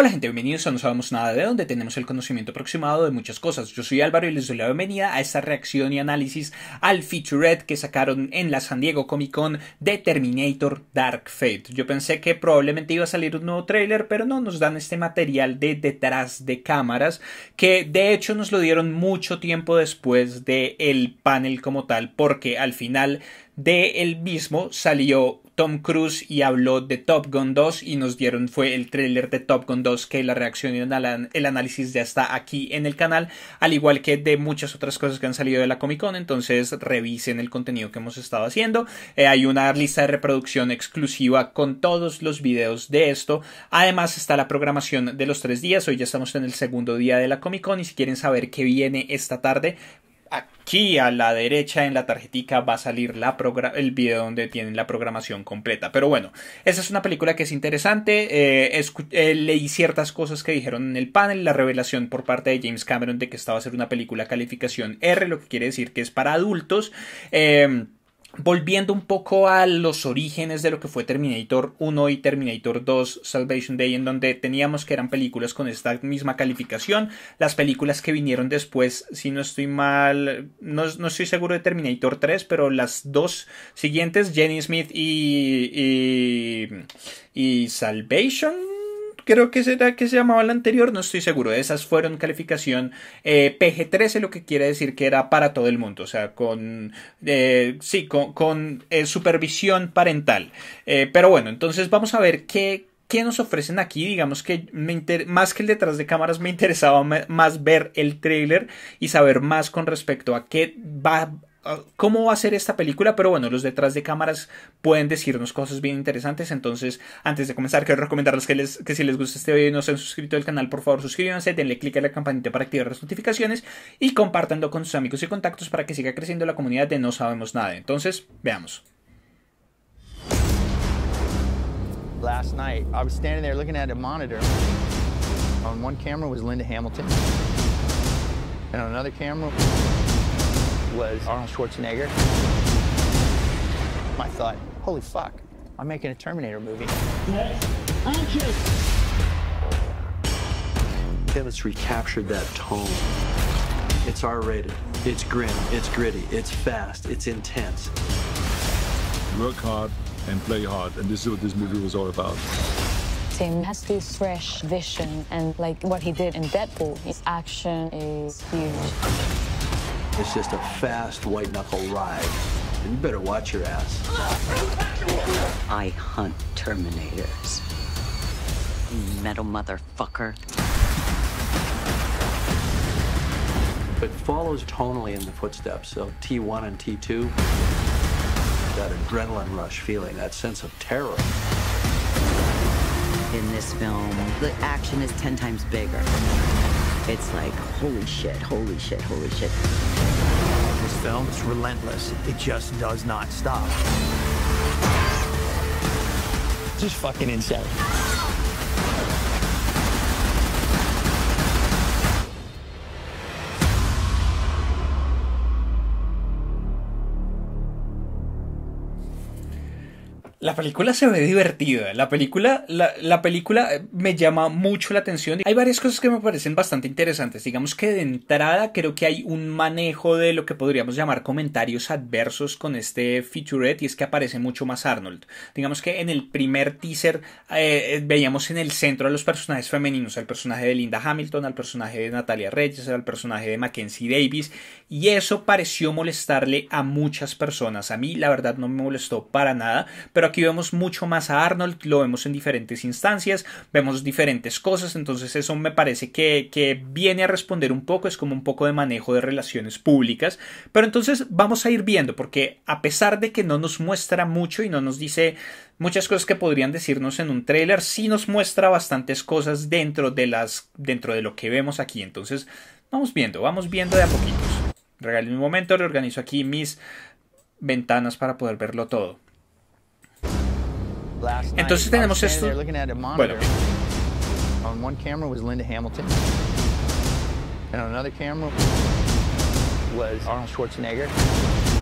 Hola gente, bienvenidos a No Sabemos Nada de Dónde, tenemos el conocimiento aproximado de muchas cosas. Yo soy Álvaro y les doy la bienvenida a esta reacción y análisis al featurette que sacaron en la San Diego Comic Con de Terminator Dark Fate. Yo pensé que probablemente iba a salir un nuevo trailer, pero no, nos dan este material de detrás de cámaras que de hecho nos lo dieron mucho tiempo después del panel como tal, porque al final de él mismo salió Tom Cruise y habló de Top Gun 2 y nos dieron fue el tráiler de Top Gun 2 que la reacción y el análisis ya está aquí en el canal, al igual que de muchas otras cosas que han salido de la Comic Con, entonces revisen el contenido que hemos estado haciendo. Eh, hay una lista de reproducción exclusiva con todos los videos de esto. Además está la programación de los tres días, hoy ya estamos en el segundo día de la Comic Con y si quieren saber qué viene esta tarde, aquí a la derecha en la tarjetica va a salir la el video donde tienen la programación completa. Pero bueno, esa es una película que es interesante. Eh, eh, leí ciertas cosas que dijeron en el panel. La revelación por parte de James Cameron de que esta va a ser una película calificación R, lo que quiere decir que es para adultos. Eh, volviendo un poco a los orígenes de lo que fue Terminator 1 y Terminator 2 Salvation Day, en donde teníamos que eran películas con esta misma calificación, las películas que vinieron después, si no estoy mal, no, no estoy seguro de Terminator 3, pero las dos siguientes, Jenny Smith y, y Salvation, creo que será que se llamaba la anterior, no estoy seguro. Esas fueron calificación eh, PG-13, lo que quiere decir que era para todo el mundo, o sea, con, eh, sí, con, eh, supervisión parental. pero bueno, entonces vamos a ver qué, ¿Qué nos ofrecen aquí? Digamos que me más que el detrás de cámaras me interesaba más ver el trailer y saber más con respecto a qué va Ah, cómo va a ser esta película, pero bueno, los detrás de cámaras pueden decirnos cosas bien interesantes. Entonces, antes de comenzar, quiero recomendarles que, les, que si les gusta este video y no se han suscrito al canal, por favor suscríbanse, denle clic a la campanita para activar las notificaciones y compartanlo con sus amigos y contactos para que siga creciendo la comunidad de No Sabemos Nada. Entonces, veamos. Last night, I was standing there looking at a monitor. On one camera was Linda Hamilton, and on another camera was Arnold Schwarzenegger. I thought, holy fuck, I'm making a Terminator movie. Next, action! recaptured that tone. It's R-rated, it's grim, it's gritty, it's fast, it's intense. Work hard and play hard, and this is what this movie was all about. Tim has this fresh vision, and like what he did in Deadpool, his action is huge. It's just a fast white knuckle ride. And you better watch your ass. I hunt Terminators. You metal motherfucker. It follows tonally in the footsteps of T1 and T2. That adrenaline rush feeling, that sense of terror. In this film, the action is 10 times bigger. It's like, holy shit, holy shit, holy shit film is relentless. It just does not stop. Just fucking insane. la película se ve divertida. La película, la, película eh, me llama mucho la atención. Hay varias cosas que me parecen bastante interesantes. Digamos que de entrada creo que hay un manejo de lo que podríamos llamar comentarios adversos con este featurette y es que aparece mucho más Arnold. Digamos que en el primer teaser eh, eh, veíamos en el centro a los personajes femeninos, al personaje de Linda Hamilton, al personaje de Natalia Reyes, al personaje de Mackenzie Davis y eso pareció molestarle a muchas personas. A mí la verdad no me molestó para nada, pero aquí vemos mucho más a Arnold, lo vemos en diferentes instancias, vemos diferentes cosas, entonces eso me parece que, viene a responder un poco, es como un poco de manejo de relaciones públicas, pero entonces vamos a ir viendo, porque a pesar de que no nos muestra mucho y no nos dice muchas cosas que podrían decirnos en un trailer, sí nos muestra bastantes cosas dentro de las dentro de lo que vemos aquí. Entonces, vamos viendo, vamos viendo de a poquitos. Regalen un momento, reorganizo aquí mis ventanas para poder verlo todo. Entonces tenemos esto. Bueno. On one camera was Linda Hamilton. And on another camera was Arnold Schwarzenegger.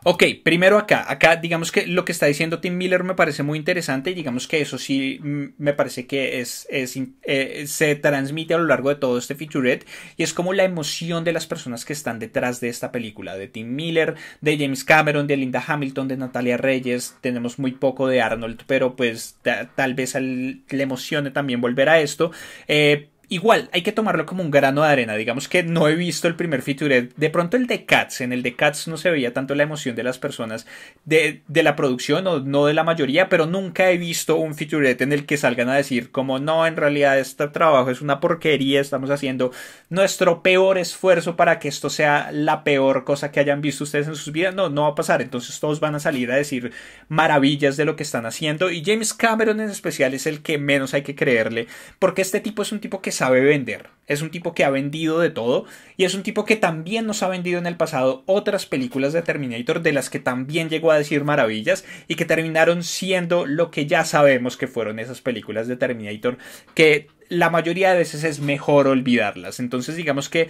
Ok, primero acá, acá digamos que lo que está diciendo Tim Miller me parece muy interesante y digamos que eso sí mm, me parece que es, eh, se transmite a lo largo de todo este featurette y es como la emoción de las personas que están detrás de esta película, de Tim Miller, de James Cameron, de Linda Hamilton, de Natalia Reyes, tenemos muy poco de Arnold, pero pues tal vez le emocione también volver a esto. Eh, Igual, hay que tomarlo como un grano de arena. Digamos que no he visto el primer featurette. De pronto el de Cats. En el de Cats no se veía tanto la emoción de las personas de, de la producción o no de la mayoría, pero nunca he visto un featurette en el que salgan a decir como no, en realidad este trabajo es una porquería, estamos haciendo nuestro peor esfuerzo para que esto sea la peor cosa que hayan visto ustedes en sus vidas. No, no va a pasar. Entonces todos van a salir a decir maravillas de lo que están haciendo. Y James Cameron en especial es el que menos hay que creerle, porque este tipo es un tipo que sabe vender. Es un tipo que ha vendido de todo y es un tipo que también nos ha vendido en el pasado otras películas de Terminator de las que también llegó a decir maravillas y que terminaron siendo lo que ya sabemos que fueron esas películas de Terminator que la mayoría de veces es mejor olvidarlas. Entonces digamos que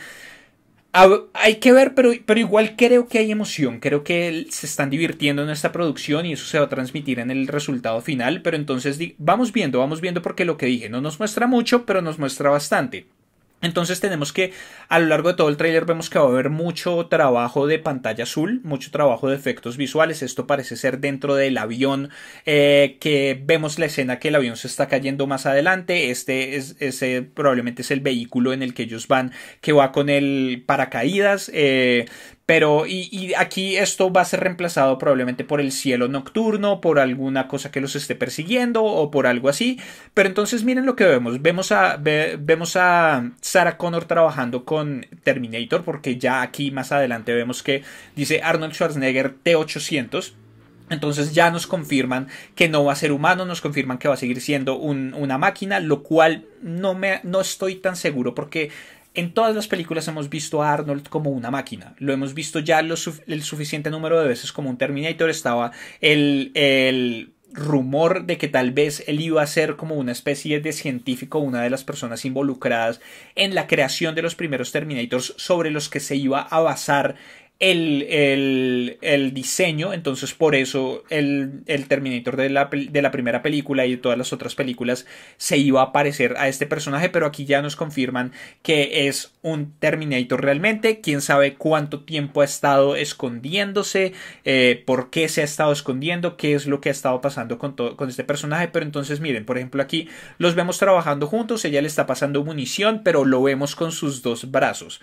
hay que ver, pero, pero igual creo que hay emoción, creo que se están divirtiendo en esta producción y eso se va a transmitir en el resultado final, pero entonces vamos viendo, vamos viendo porque lo que dije no nos muestra mucho, pero nos muestra bastante. Entonces tenemos que a lo largo de todo el trailer vemos que va a haber mucho trabajo de pantalla azul, mucho trabajo de efectos visuales. Esto parece ser dentro del avión eh, que vemos la escena que el avión se está cayendo más adelante. Este es ese probablemente es el vehículo en el que ellos van que va con el paracaídas. Eh, pero, y, aquí esto va a ser reemplazado probablemente por el cielo nocturno, por alguna cosa que los esté persiguiendo o por algo así. Pero entonces miren lo que vemos. Vemos a, vemos a Sarah Connor trabajando con Terminator, porque ya aquí más adelante vemos que dice Arnold Schwarzenegger T800. Entonces ya nos confirman que no va a ser humano, nos confirman que va a seguir siendo una máquina, lo cual no, me, no estoy tan seguro porque en todas las películas hemos visto a Arnold como una máquina. Lo hemos visto ya el suficiente número de veces como un Terminator. Estaba el, el rumor de que tal vez él iba a ser como una especie de científico, una de las personas involucradas en la creación de los primeros Terminators sobre los que se iba a basar el, el, diseño, entonces por eso el, Terminator de la, primera película y de todas las otras películas se iba a parecer a este personaje, pero aquí ya nos confirman que es un Terminator realmente, quién sabe cuánto tiempo ha estado escondiéndose, eh, por qué se ha estado escondiendo, qué es lo que ha estado pasando con, todo, con este personaje, pero entonces miren, por ejemplo aquí los vemos trabajando juntos, ella le está pasando munición, pero lo vemos con sus dos brazos.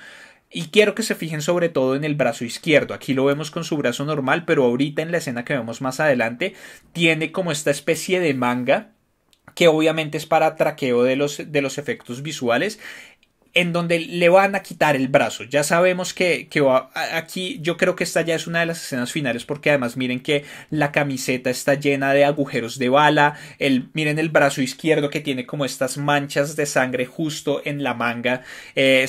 Y quiero que se fijen sobre todo en el brazo izquierdo. Aquí lo vemos con su brazo normal, pero ahorita en la escena que vemos más adelante tiene como esta especie de manga que obviamente es para traqueo de los, de los efectos visuales en donde le van a quitar el brazo. Ya sabemos que, aquí yo creo que esta ya es una de las escenas finales porque además miren que la camiseta está llena de agujeros de bala, el, miren el brazo izquierdo que tiene como estas manchas de sangre justo en la manga, eh,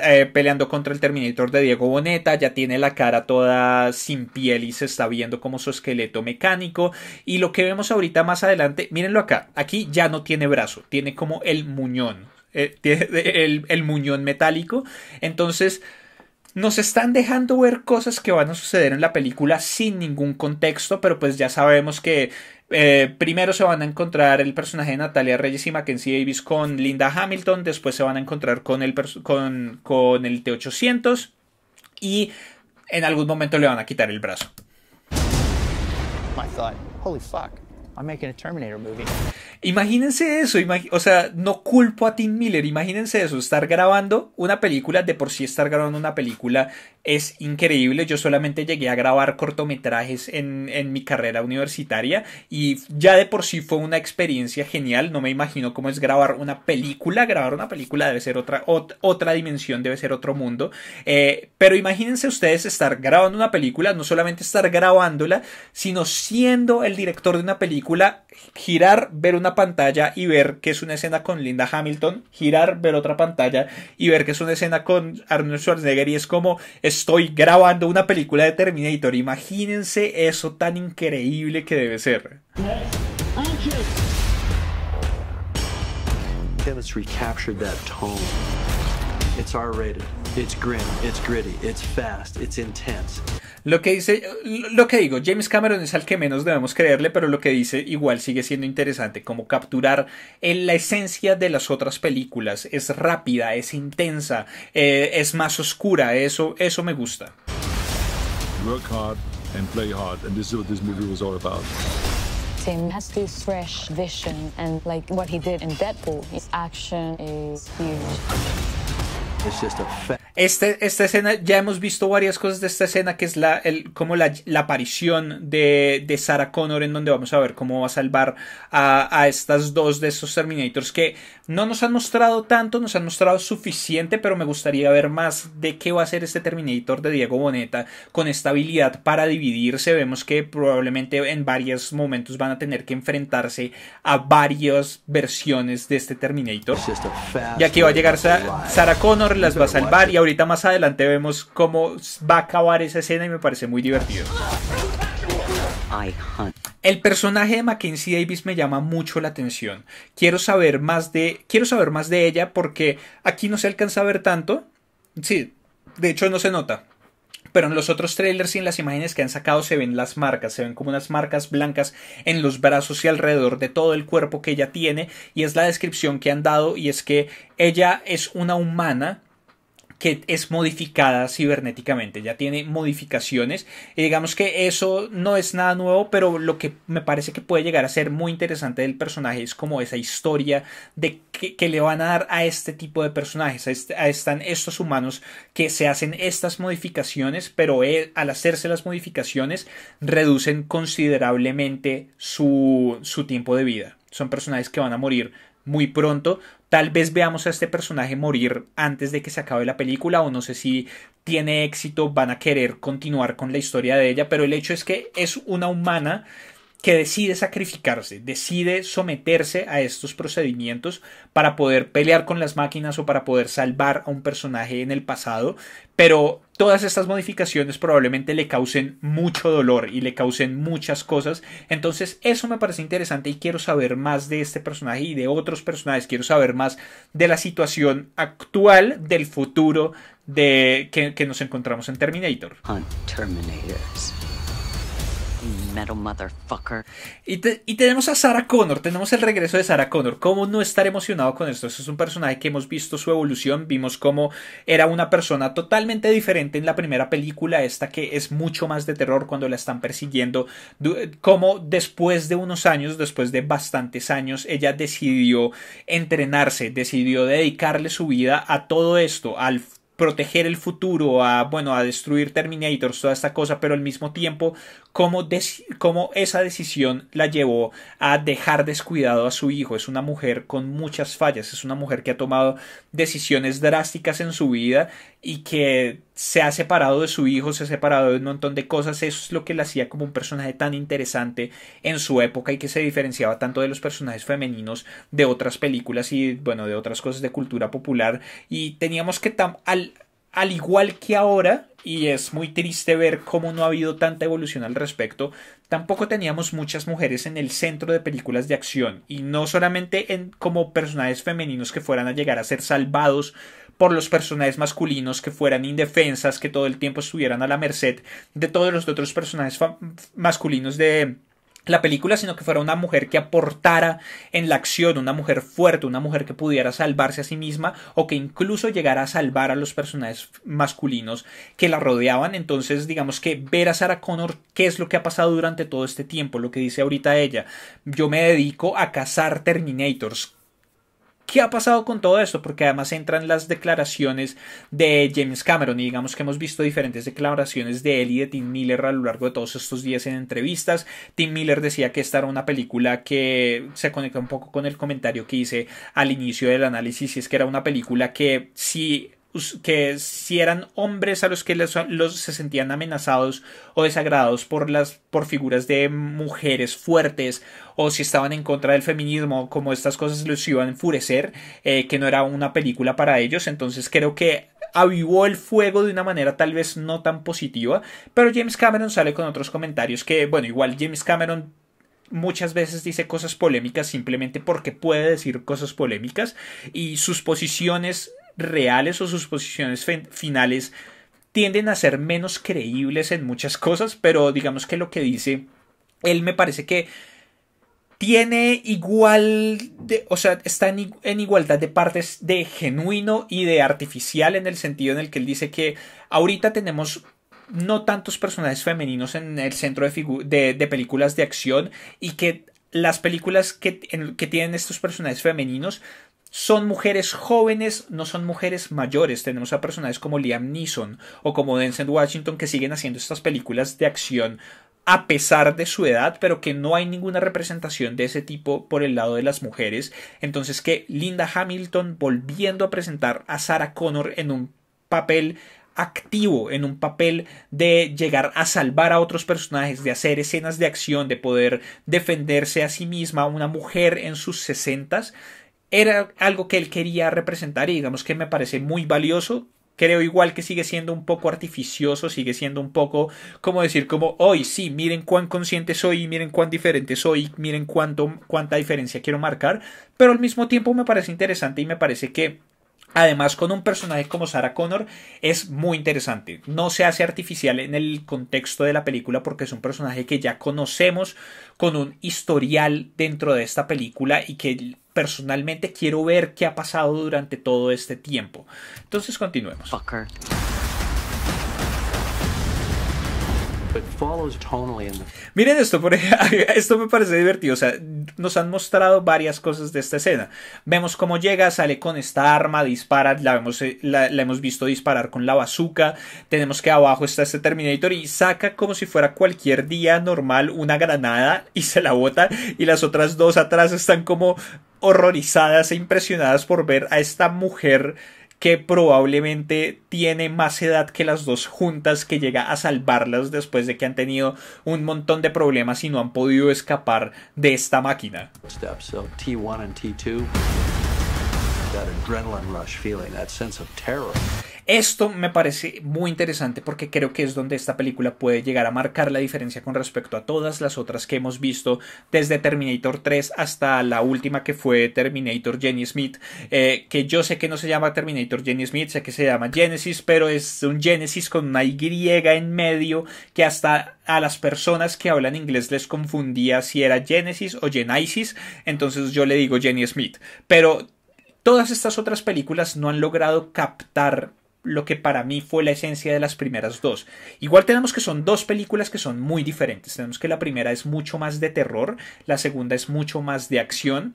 eh, peleando contra el Terminator de Diego Boneta, ya tiene la cara toda sin piel y se está viendo como su esqueleto mecánico. Y lo que vemos ahorita más adelante, mírenlo acá, aquí ya no tiene brazo, tiene como el muñón, eh, el, el muñón metálico. Entonces nos están dejando ver cosas que van a suceder en la película sin ningún contexto, pero pues ya sabemos que eh, primero se van a encontrar el personaje de Natalia Reyes y Mackenzie Davis con Linda Hamilton, después se van a encontrar con el, con, con el T800 y en algún momento le van a quitar el brazo. My holy fuck. I'm making a Terminator Imagínense eso, o sea, no culpo a Tim Miller, imagínense eso, estar grabando una película, de por sí estar grabando una película es increíble, yo solamente llegué a grabar cortometrajes en, en mi carrera universitaria y ya de por sí fue una experiencia genial, no me imagino cómo es grabar una película, grabar una película debe ser otra, otra dimensión, debe ser otro mundo, eh, pero imagínense ustedes estar grabando una película, no solamente estar grabándola, sino siendo el director de una película, girar, ver una pantalla y ver que es una escena con Linda Hamilton, girar, ver otra pantalla y ver que es una escena con Arnold Schwarzenegger y es como estoy grabando una película de Terminator. Imagínense eso tan increíble que debe ser. It's R-rated, it's grim, it's gritty, it's fast, it's intense. Lo que dice, lo que digo, James Cameron es al que menos debemos creerle, pero lo que dice igual sigue siendo interesante, como capturar en la esencia de las otras películas. Es rápida, es intensa, eh, es más oscura, eso, eso me gusta. Work hard and play hard, Tim has this fresh vision, and like what he did in Deadpool, his action is huge. Este, esta escena, ya hemos visto varias cosas de esta escena, que es la, el, como la, aparición de, de, Sarah Connor, en donde vamos a ver cómo va a salvar a, a, estas dos de estos Terminators, que no nos han mostrado tanto, nos han mostrado suficiente, pero me gustaría ver más de qué va a ser este Terminator de Diego Boneta con esta habilidad para dividirse. Vemos que probablemente en varios momentos van a tener que enfrentarse a varias versiones de este Terminator. Y aquí va a llegar Sarah Connor las va a salvar y ahorita más adelante vemos cómo va a acabar esa escena y me parece muy divertido. El personaje de Mackenzie Davis me llama mucho la atención. Quiero saber más de, quiero saber más de ella porque aquí no se alcanza a ver tanto. Sí, de hecho no se nota pero en los otros trailers y en las imágenes que han sacado se ven las marcas, se ven como unas marcas blancas en los brazos y alrededor de todo el cuerpo que ella tiene y es la descripción que han dado y es que ella es una humana que es modificada cibernéticamente, ya tiene modificaciones. Y digamos que eso no es nada nuevo, pero lo que me parece que puede llegar a ser muy interesante del personaje es como esa historia de que, le van a dar a este tipo de personajes, a están estos humanos que se hacen estas modificaciones, pero e, al hacerse las modificaciones reducen considerablemente su, su tiempo de vida. Son personajes que van a morir muy pronto Tal vez veamos a este personaje morir antes de que se acabe la película o no sé si tiene éxito, van a querer continuar con la historia de ella, pero el hecho es que es una humana que decide sacrificarse, decide someterse a estos procedimientos para poder pelear con las máquinas o para poder salvar a un personaje en el pasado, pero todas estas modificaciones probablemente le causen mucho dolor y le causen muchas cosas. Entonces eso me parece interesante y quiero saber más de este personaje y de otros personajes. Quiero saber más de la situación actual, del futuro de que, nos encontramos en Terminator metal motherfucker. Y, tenemos a Sarah Connor, tenemos el regreso de Sarah Connor. ¿Cómo no estar emocionado con esto? es un personaje que hemos visto su evolución, vimos cómo era una persona totalmente diferente en la primera película, esta que es mucho más de terror cuando la están persiguiendo, cómo después de unos años, después de bastantes años, ella decidió entrenarse, decidió dedicarle su vida a todo esto, al proteger el futuro, a bueno, a destruir Terminators, toda esta cosa, pero al mismo tiempo cómo, cómo esa decisión la llevó a dejar descuidado a su hijo. Es una mujer con muchas fallas, es una mujer que ha tomado decisiones drásticas en su vida y que se ha separado de su hijo, se ha separado de un montón de cosas. Eso es lo que le hacía como un personaje tan interesante en su época y que se diferenciaba tanto de los personajes femeninos de otras películas y, bueno, de otras cosas de cultura popular. Y teníamos que, tam al, al igual que ahora, y es muy triste ver cómo no ha habido tanta evolución al respecto, tampoco teníamos muchas mujeres en el centro de películas de acción, y no solamente en como personajes femeninos que fueran a llegar a ser salvados por los personajes masculinos que fueran indefensas, que todo el tiempo estuvieran a la merced de todos los otros personajes masculinos de la película, sino que fuera una mujer que aportara en la acción, una mujer fuerte, una mujer que pudiera salvarse a sí misma o que incluso llegara a salvar a los personajes masculinos que la rodeaban. Entonces, digamos que ver a Sarah Connor qué es lo que ha pasado durante todo este tiempo, lo que dice ahorita ella. Yo me dedico a cazar Terminators ¿Qué ha pasado con todo esto? Porque además entran las declaraciones de James Cameron y digamos que hemos visto diferentes declaraciones de él y de Tim Miller a lo largo de todos estos días en entrevistas. Tim Miller decía que esta era una película que se conecta un poco con el comentario que hice al inicio del análisis y es que era una película que si que si eran hombres a los que se sentían amenazados o desagradados por las por figuras de mujeres fuertes o si estaban en contra del feminismo como estas cosas los iban a enfurecer eh, que no era una película para ellos entonces creo que avivó el fuego de una manera tal vez no tan positiva pero James Cameron sale con otros comentarios que bueno igual James Cameron muchas veces dice cosas polémicas simplemente porque puede decir cosas polémicas y sus posiciones reales o sus posiciones finales tienden a ser menos creíbles en muchas cosas, pero digamos que lo que dice él me parece que tiene igual, de, o sea, está en, igualdad de partes de genuino y de artificial en el sentido en el que él dice que ahorita tenemos no tantos personajes femeninos en el centro de, películas de acción y que las películas que, que tienen estos personajes femeninos son mujeres jóvenes, no son mujeres mayores. Tenemos a personajes como Liam Neeson o como Denzel Washington que siguen haciendo estas películas de acción a pesar de su edad, pero que no hay ninguna representación de ese tipo por el lado de las mujeres. Entonces que Linda Hamilton volviendo a presentar a Sarah Connor en un papel activo en un papel de llegar a salvar a otros personajes, de hacer escenas de acción, de poder defenderse a sí misma, una mujer en sus sesentas, era algo que él quería representar y digamos que me parece muy valioso. Creo igual que sigue siendo un poco artificioso, sigue siendo un poco como decir como hoy sí, miren cuán consciente soy, miren cuán diferente soy, miren cuánto, cuánta diferencia quiero marcar, pero al mismo tiempo me parece interesante y me parece que Además, con un personaje como Sarah Connor es muy interesante. No se hace artificial en el contexto de la película porque es un personaje que ya conocemos con un historial dentro de esta película y que personalmente quiero ver qué ha pasado durante todo este tiempo. Entonces continuemos. Miren esto, por esto me parece divertido. O sea, nos han mostrado varias cosas de esta escena. Vemos cómo llega, sale con esta arma, dispara, eh, la, la hemos visto disparar con la bazooka. Tenemos que abajo está este Terminator y saca como si fuera cualquier día normal una granada y se la bota. Y las otras dos atrás están como horrorizadas e impresionadas por ver a esta mujer que probablemente tiene más edad que las dos juntas que llega a salvarlas después de que han tenido un montón de problemas y no han podido escapar de esta máquina. T1 T2 terror. Esto me parece muy interesante porque creo que es donde esta película puede llegar a marcar la diferencia con respecto a todas las otras que hemos visto desde Terminator 3 hasta la última que fue Terminator Jenny Smith, eh, que yo sé que no se llama Terminator Jenny Smith, sé que se llama Genesis, pero es un Genesis con una Y en medio que hasta a las personas que hablan inglés les confundía si era Genesis o Genesis, entonces yo le digo Jenny Smith, pero... Todas estas otras películas no han logrado captar lo que para mí fue la esencia de las primeras dos. Igual tenemos que son dos películas que son muy diferentes. Tenemos que la primera es mucho más de terror, la segunda es mucho más de acción,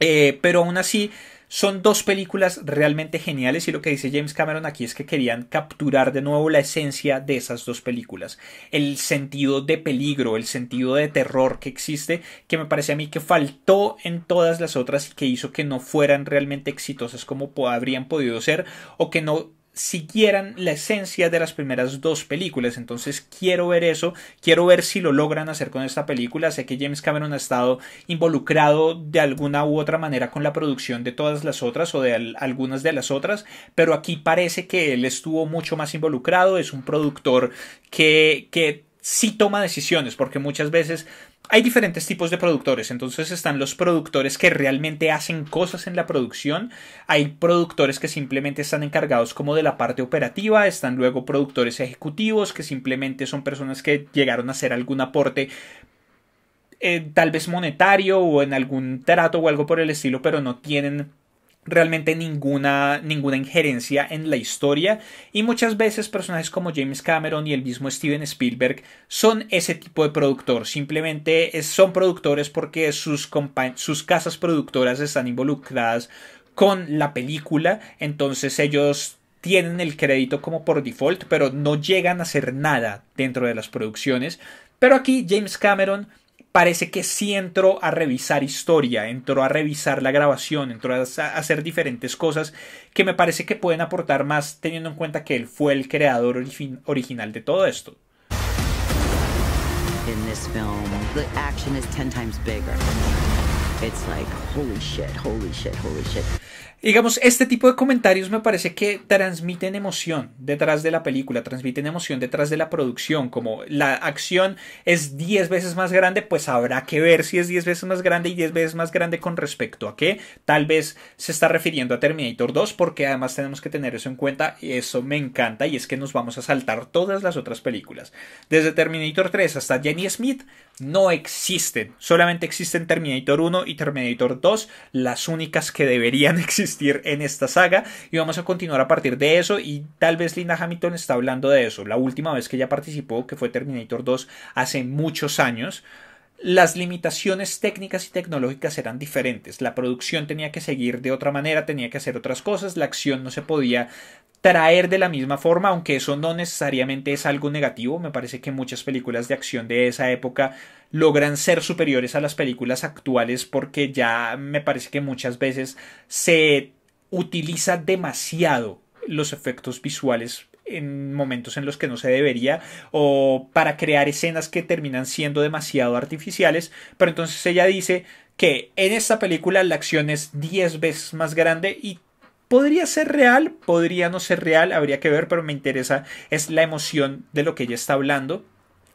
eh, pero aún así son dos películas realmente geniales y lo que dice James Cameron aquí es que querían capturar de nuevo la esencia de esas dos películas, el sentido de peligro, el sentido de terror que existe, que me parece a mí que faltó en todas las otras y que hizo que no fueran realmente exitosas como habrían podido ser o que no siguieran la esencia de las primeras dos películas. Entonces quiero ver eso, quiero ver si lo logran hacer con esta película. Sé que James Cameron ha estado involucrado de alguna u otra manera con la producción de todas las otras o de algunas de las otras, pero aquí parece que él estuvo mucho más involucrado. Es un productor que, que sí toma decisiones, porque muchas veces hay diferentes tipos de productores, entonces están los productores que realmente hacen cosas en la producción, hay productores que simplemente están encargados como de la parte operativa, están luego productores ejecutivos que simplemente son personas que llegaron a hacer algún aporte eh, tal vez monetario o en algún trato o algo por el estilo, pero no tienen realmente ninguna, ninguna injerencia en la historia y muchas veces personajes como James Cameron y el mismo Steven Spielberg son ese tipo de productor, simplemente son productores porque sus, sus casas productoras están involucradas con la película, entonces ellos tienen el crédito como por default, pero no llegan a hacer nada dentro de las producciones. Pero aquí James Cameron parece que sí entró a revisar historia, entró a revisar la grabación, entró a hacer diferentes cosas que me parece que pueden aportar más teniendo en cuenta que él fue el creador original de todo esto. In this film, the action is 10 times bigger. It's like holy shit, holy shit, holy shit. Digamos, este tipo de comentarios me parece que transmiten emoción detrás de la película, transmiten emoción detrás de la producción, como la acción es 10 veces más grande, pues habrá que ver si es 10 veces más grande y 10 veces más grande con respecto a qué. Tal vez se está refiriendo a Terminator 2 porque además tenemos que tener eso en cuenta y eso me encanta y es que nos vamos a saltar todas las otras películas. Desde Terminator 3 hasta Jenny Smith no existen, solamente existen Terminator 1 y Terminator 2, las únicas que deberían existir en esta saga y vamos a continuar a partir de eso y tal vez Linda Hamilton está hablando de eso. La última vez que ella participó, que fue Terminator 2 hace muchos años, las limitaciones técnicas y tecnológicas eran diferentes. La producción tenía que seguir de otra manera, tenía que hacer otras cosas, la acción no se podía traer de la misma forma, aunque eso no necesariamente es algo negativo. Me parece que muchas películas de acción de esa época logran ser superiores a las películas actuales porque ya me parece que muchas veces se utiliza demasiado los efectos visuales en momentos en los que no se debería o para crear escenas que terminan siendo demasiado artificiales pero entonces ella dice que en esta película la acción es 10 veces más grande y podría ser real, podría no ser real, habría que ver, pero me interesa es la emoción de lo que ella está hablando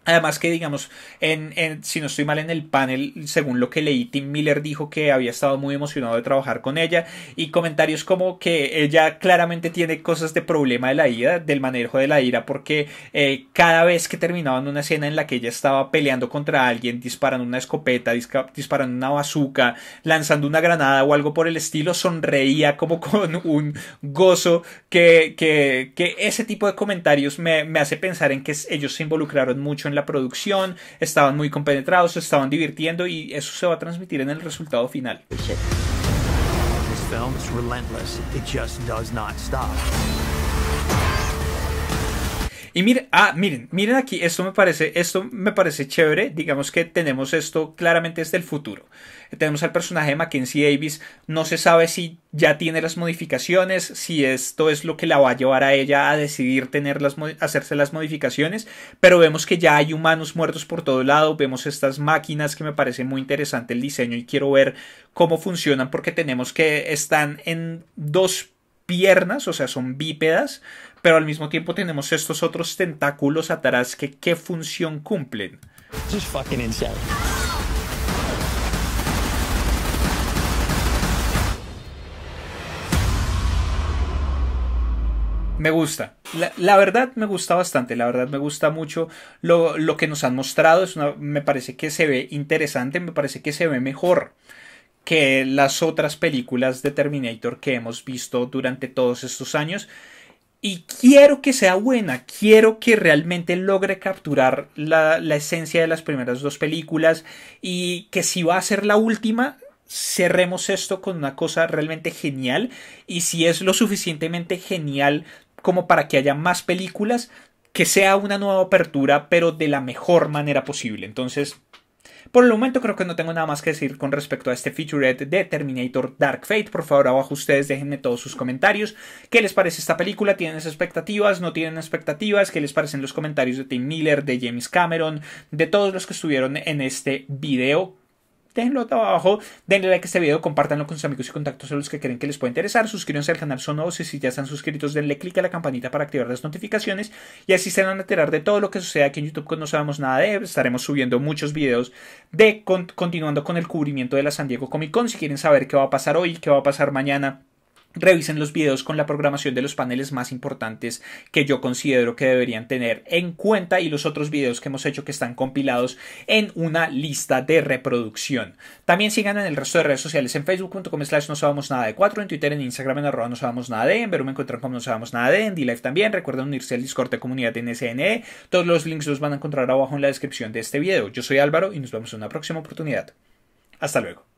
Además que, digamos, en, si no estoy mal en el panel, según lo que leí, Tim Miller dijo que había estado muy emocionado de trabajar con ella y comentarios como que ella claramente tiene cosas de problema de la ira, del manejo de la ira, porque eh, cada vez que terminaban una escena en la que ella estaba peleando contra alguien, disparando una escopeta, disparando una bazuca, lanzando una granada o algo por el estilo, sonreía como con un gozo que, ese tipo de comentarios me, me hace pensar en que ellos se involucraron mucho en la producción, estaban muy compenetrados, estaban divirtiendo y eso se va a transmitir en el resultado final. Y miren, ah, miren, miren aquí, esto me parece, esto me parece chévere. Digamos que tenemos esto claramente es del futuro. Tenemos al personaje de Mackenzie Davis, no se sabe si ya tiene las modificaciones, si esto es lo que la va a llevar a ella a decidir hacerse las modificaciones, pero vemos que ya hay humanos muertos por todo lado, vemos estas máquinas que me parece muy interesante el diseño y quiero ver cómo funcionan porque tenemos que están en dos piernas, o sea, son bípedas, pero al mismo tiempo tenemos estos otros tentáculos atrás que qué función cumplen. me gusta. La, verdad me gusta bastante, la verdad me gusta mucho lo, lo que nos han mostrado. Es una, me parece que se ve interesante, me parece que se ve mejor que las otras películas de Terminator que hemos visto durante todos estos años. Y quiero que sea buena, quiero que realmente logre capturar la, la esencia de las primeras dos películas y que si va a ser la última, cerremos esto con una cosa realmente genial y si es lo suficientemente genial como para que haya más películas, que sea una nueva apertura, pero de la mejor manera posible. Entonces, por el momento creo que no tengo nada más que decir con respecto a este featurette de Terminator Dark Fate. Por favor, abajo ustedes déjenme todos sus comentarios. ¿Qué les parece esta película? ¿Tienen expectativas? ¿No tienen expectativas? ¿Qué les parecen los comentarios de Tim Miller, de James Cameron, de todos los que estuvieron en este video? déjenlo abajo, denle like a este video, compártanlo con sus amigos y contactos a los que creen que les puede interesar, suscríbanse al canal, son nuevos y si ya están suscritos denle click a la campanita para activar las notificaciones y así se van a enterar de todo lo que sucede aquí en YouTube cuando No Sabemos Nada de, estaremos subiendo muchos videos de continuando con el cubrimiento de la San Diego Comic Con, si quieren saber qué va a pasar hoy, qué va a pasar mañana Revisen los videos con la programación de los paneles más importantes que yo considero que deberían tener en cuenta y los otros videos que hemos hecho que están compilados en una lista de reproducción. También sigan en el resto de redes sociales en facebook.com slash no sabemos nada de 4, en Twitter, en Instagram en arroba no sabemos nada de, en Verum encuentran como no sabemos nada de, en DLive también. Recuerden unirse al Discord de comunidad en SNE. Todos los links los van a encontrar abajo en la descripción de este video. Yo soy Álvaro y nos vemos en una próxima oportunidad. Hasta luego.